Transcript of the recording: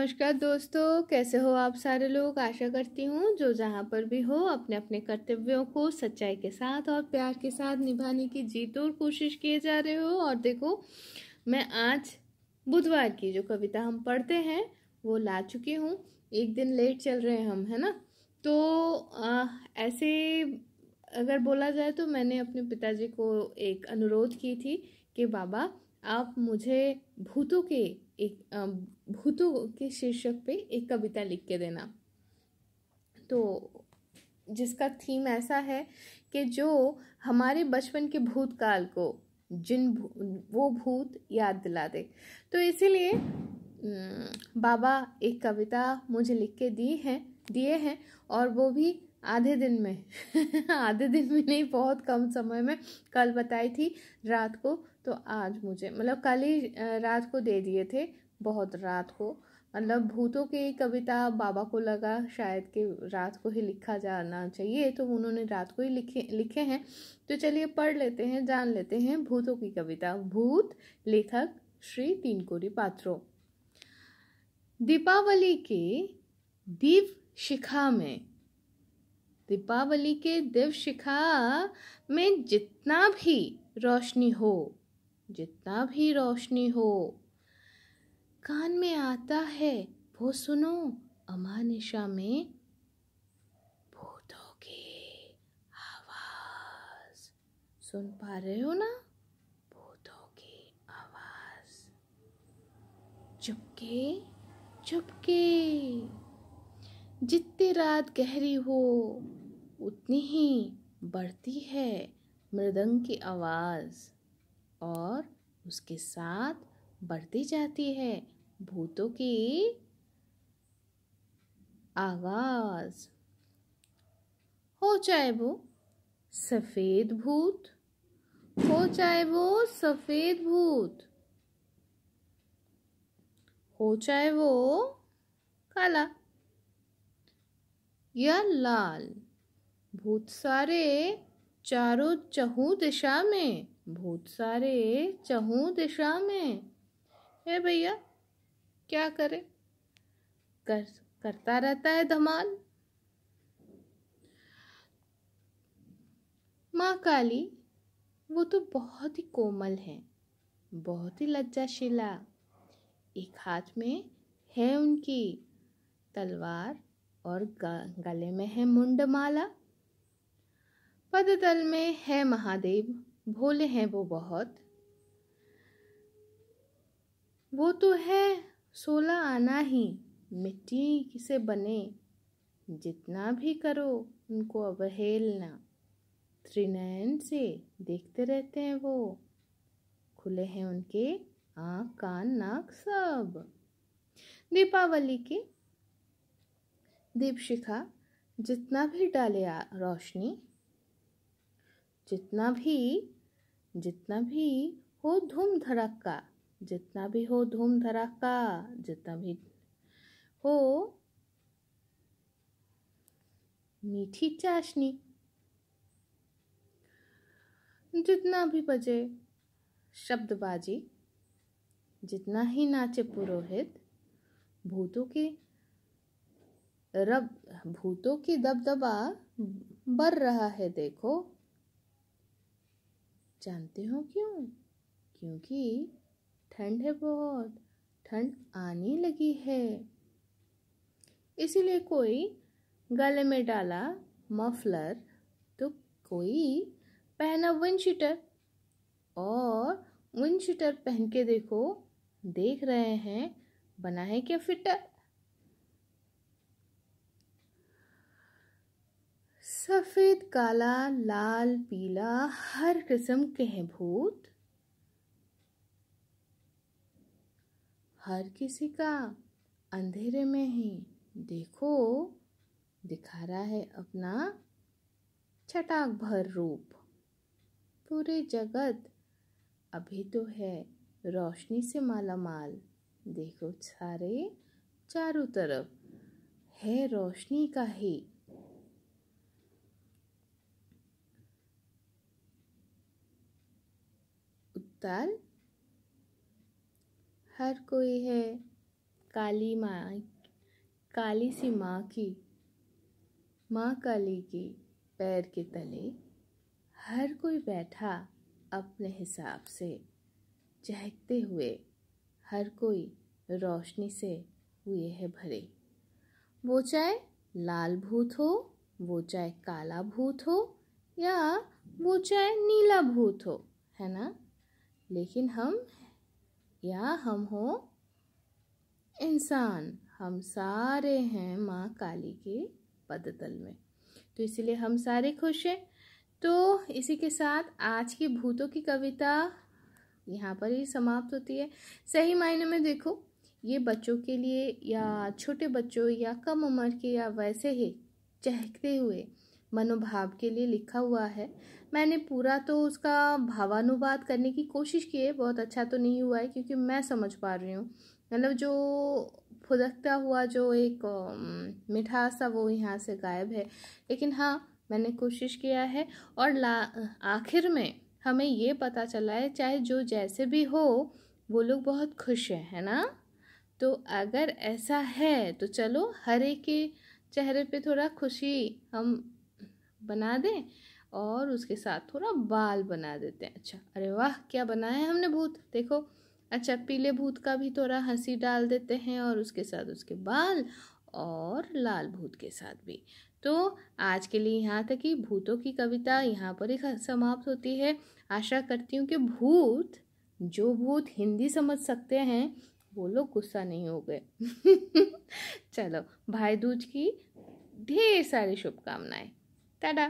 नमस्कार दोस्तों कैसे हो आप सारे लोग आशा करती हूँ जो जहाँ पर भी हो अपने अपने कर्तव्यों को सच्चाई के साथ और प्यार के साथ निभाने की जी तोड़ कोशिश किए जा रहे हो और देखो मैं आज बुधवार की जो कविता हम पढ़ते हैं वो ला चुकी हूँ एक दिन लेट चल रहे हैं हम है ना तो आ, ऐसे अगर बोला जाए तो मैंने अपने पिताजी को एक अनुरोध की थी कि बाबा आप मुझे भूतों के एक भूतों के शीर्षक पे एक कविता लिख के देना तो जिसका थीम ऐसा है कि जो हमारे बचपन के भूतकाल को जिन भू, वो भूत याद दिला दे तो इसीलिए बाबा एक कविता मुझे लिख के दी है दिए हैं और वो भी आधे दिन में आधे दिन में नहीं बहुत कम समय में कल बताई थी रात को तो आज मुझे मतलब कल ही रात को दे दिए थे बहुत रात को मतलब भूतों की कविता बाबा को लगा शायद कि रात को ही लिखा जाना चाहिए तो उन्होंने रात को ही लिखे लिखे हैं तो चलिए पढ़ लेते हैं जान लेते हैं भूतों की कविता भूत लेखक श्री तीनकोरी पात्रो दीपावली के दीप शिखा में दीपावली के दिव शिखा में जितना भी रोशनी हो जितना भी रोशनी हो कान में आता है वो सुनो अमानिशा में भूतों की आवाज सुन पा रहे हो ना भूतों की आवाज चुपके चुपके जितनी रात गहरी हो उतनी ही बढ़ती है मृदंग की आवाज़ और उसके साथ बढ़ती जाती है भूतों की आवाज़ हो चाहे वो सफ़ेद भूत हो चाहे वो सफ़ेद भूत हो चाहे वो काला या लाल भूत सारे चारों चहू दिशा में भूत सारे चहू दिशा में है भैया क्या करे कर करता रहता है धमाल माँ काली वो तो बहुत ही कोमल है बहुत ही लज्जाशिला एक हाथ में है उनकी तलवार और गले में है मुंडमाला तल में है महादेव भोले हैं वो बहुत वो तो है सोला आना ही मिट्टी से बने जितना भी करो उनको अवहेलना त्रिनयन से देखते रहते हैं वो खुले हैं उनके आँख कान नाक सब दीपावली की दीपशिखा जितना भी डाले रोशनी जितना भी जितना भी हो धूम धड़क का जितना भी हो धूम धड़क का जितना भी हो मीठी चाशनी जितना भी बजे शब्दबाजी जितना ही नाचे पुरोहित भूतों के रब भूतों की दबदबा बढ़ रहा है देखो जानते हो क्यों क्योंकि ठंड है बहुत ठंड आने लगी है इसीलिए कोई गले में डाला मफलर तो कोई पहना विंडशीटर और विंडशीटर पहन के देखो देख रहे हैं बना है क्या फिटर काला लाल पीला हर किस्म के हैं भूत हर किसी का अंधेरे में ही देखो दिखा रहा है अपना छटाक भर रूप पूरे जगत अभी तो है रोशनी से माला माल देखो सारे चारों तरफ है रोशनी का ही उत्तर हर कोई है काली माँ काली सी माँ की माँ काली के पैर के तले हर कोई बैठा अपने हिसाब से चहकते हुए हर कोई रोशनी से हुए है भरे वो चाहे लाल भूत हो वो चाहे काला भूत हो या वो चाहे नीला भूत हो है ना लेकिन हम या हम हो इंसान हम सारे हैं माँ काली के पदतल में तो इसलिए हम सारे खुश हैं तो इसी के साथ आज की भूतों की कविता यहाँ पर ही समाप्त होती है सही मायने में देखो ये बच्चों के लिए या छोटे बच्चों या कम उम्र के या वैसे ही चहकते हुए मनोभाव के लिए लिखा हुआ है मैंने पूरा तो उसका भावानुवाद करने की कोशिश की है बहुत अच्छा तो नहीं हुआ है क्योंकि मैं समझ पा रही हूँ मतलब जो फुदकता हुआ जो एक मिठास था वो यहाँ से गायब है लेकिन हाँ मैंने कोशिश किया है और ला आखिर में हमें ये पता चला है चाहे जो जैसे भी हो वो लोग बहुत खुश हैं है ना तो अगर ऐसा है तो चलो हर एक के चेहरे पे थोड़ा खुशी हम बना दें और उसके साथ थोड़ा बाल बना देते हैं अच्छा अरे वाह क्या बनाया है हमने भूत देखो अच्छा पीले भूत का भी थोड़ा हंसी डाल देते हैं और उसके साथ उसके बाल और लाल भूत के साथ भी तो आज के लिए यहाँ तक कि भूतों की कविता यहाँ पर ही समाप्त होती है आशा करती हूँ कि भूत जो भूत हिंदी समझ सकते हैं वो लोग गुस्सा नहीं हो गए चलो भाई दूज की ढेर सारी शुभकामनाएं টাটা